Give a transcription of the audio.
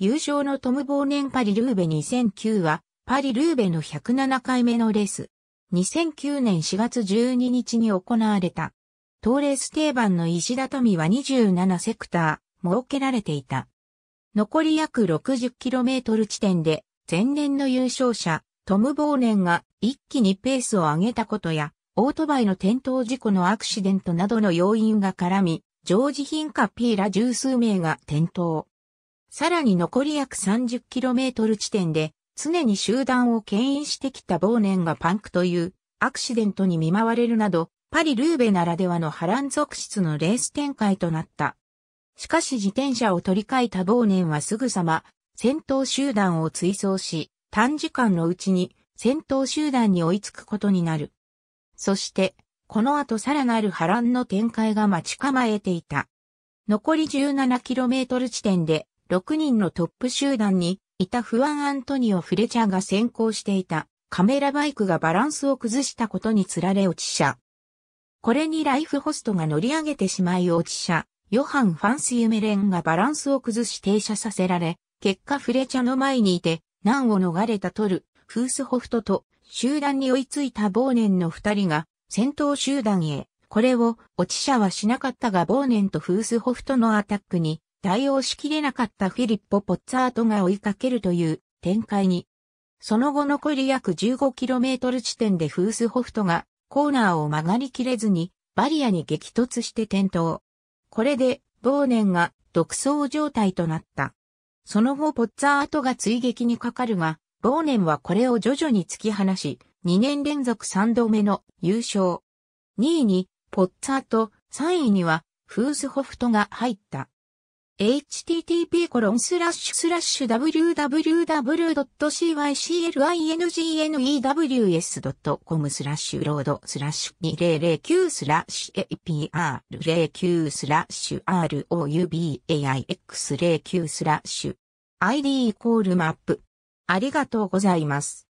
優勝のトム・ボーネンパリ・ルーベ2009は、パリ・ルーベの107回目のレース。2009年4月12日に行われた。トーレース定番の石畳は27セクター、設けられていた。残り約 60km 地点で、前年の優勝者、トム・ボーネンが一気にペースを上げたことや、オートバイの転倒事故のアクシデントなどの要因が絡み、ジョージ・ヒンカ・ピーラ十数名が転倒。さらに残り約 30km 地点で、常に集団を牽引してきた忘年がパンクというアクシデントに見舞われるなど、パリ・ルーベならではの波乱続出のレース展開となった。しかし自転車を取り替えた忘年はすぐさま、戦闘集団を追走し、短時間のうちに戦闘集団に追いつくことになる。そして、この後さらなる波乱の展開が待ち構えていた。残り 17km 地点で6人のトップ集団にいたフアン・アントニオ・フレチャーが先行していたカメラバイクがバランスを崩したことにつられ落ち車。これにライフホストが乗り上げてしまい落ち車、ヨハン・ファンス・ユメレンがバランスを崩し停車させられ、結果フレチャの前にいて難を逃れたトル、フースホフトと集団に追いついたボーネンの二人が戦闘集団へ。これを落ち者はしなかったがボーネンとフースホフトのアタックに対応しきれなかったフィリッポ・ポッツァートが追いかけるという展開に。その後残り約 15km 地点でフースホフトがコーナーを曲がりきれずにバリアに激突して転倒。これでボーネンが独走状態となった。その後ポッツァートが追撃にかかるが、ボーネンはこれを徐々に突き放し、2年連続3度目の優勝。2位にポッツァート、3位にはフースホフトが入った。http://www.cyclingnews.com スラッシュロードスラッシュ2009スラッシュ APR09 スラッシュ ROUBAIX09 スラッシュ ID イコールマップ。ありがとうございます。